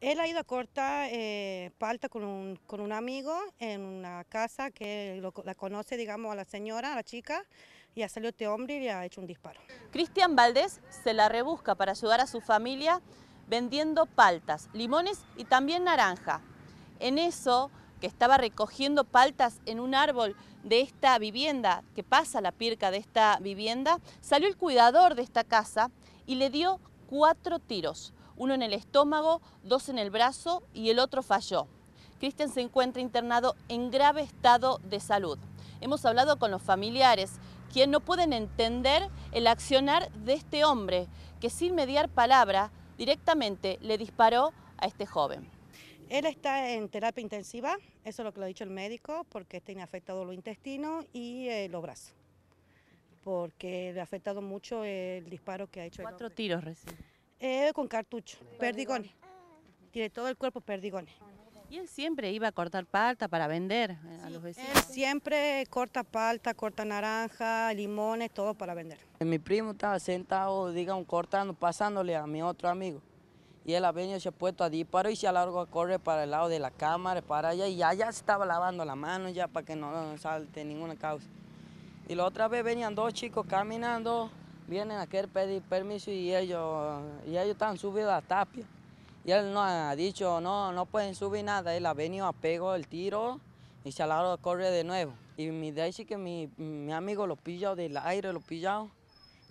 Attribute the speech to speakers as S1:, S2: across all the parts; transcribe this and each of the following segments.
S1: Él ha ido a cortar eh, palta con un, amigo en una casa que la conoce, digamos, a la señora, a la chica, y ha salido este
S2: hombre y le ha hecho un disparo. Cristian Valdés se la rebusca para ayudar a su familia vendiendo paltas, limones y también naranja. En eso, que estaba recogiendo paltas en un árbol de esta vivienda, que pasa la pirca de esta vivienda, salió el cuidador de esta casa y le dio cuatro tiros uno en el estómago, dos en el brazo y el otro falló. Cristian se encuentra internado en grave estado de salud. Hemos hablado con los familiares, quienes no pueden entender el accionar de este hombre, que sin mediar palabra directamente le disparó a este joven.
S1: Él está en terapia intensiva, eso es lo que lo ha dicho el médico, porque tiene afectado los intestinos y eh, los brazos, porque le ha afectado mucho el disparo que ha hecho. Cuatro
S2: tiros recién.
S1: Eh, con cartucho, perdigones. Tiene todo el cuerpo perdigones.
S2: ¿Y él siempre iba a cortar palta
S1: para vender eh, a los vecinos? Él siempre corta palta, corta naranja, limones, todo para vender.
S3: Mi primo estaba sentado, digamos, cortando, pasándole a mi otro amigo. Y él ha venido, se ha puesto a disparo y se alargó a correr para el lado de la cámara, para allá. Y allá se estaba lavando la mano ya para que no salte ninguna causa. Y la otra vez venían dos chicos caminando, vienen a querer pedir permiso y ellos, y ellos están subidos a tapia. Y él no ha dicho, no, no pueden subir nada. Él ha venido, a pegar el tiro y se la corre de nuevo. Y me sí que mi, amigo lo pilló del aire, lo pillado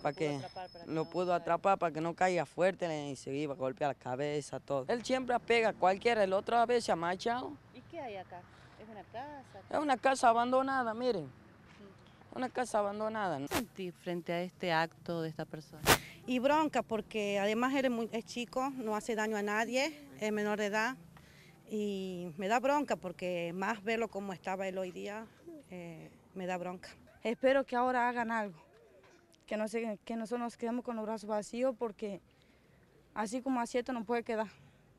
S3: para que lo pudo atrapar para que no caiga fuerte y se iba a golpear la cabeza, todo. Él siempre apega cualquiera, el otro a veces ha machado.
S2: ¿Y qué hay acá? ¿Es una casa? Es
S1: una casa abandonada, miren una casa abandonada. ¿no? Frente a este acto de esta persona. Y bronca, porque además es, muy, chico, no hace daño a nadie, es menor de edad. Y me da bronca, porque más verlo como estaba él hoy día, eh, me da bronca. Espero que ahora hagan algo, que, no se, que nosotros nos quedemos con los brazos vacíos, porque así como así esto no puede quedar,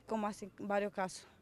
S1: como hace varios casos.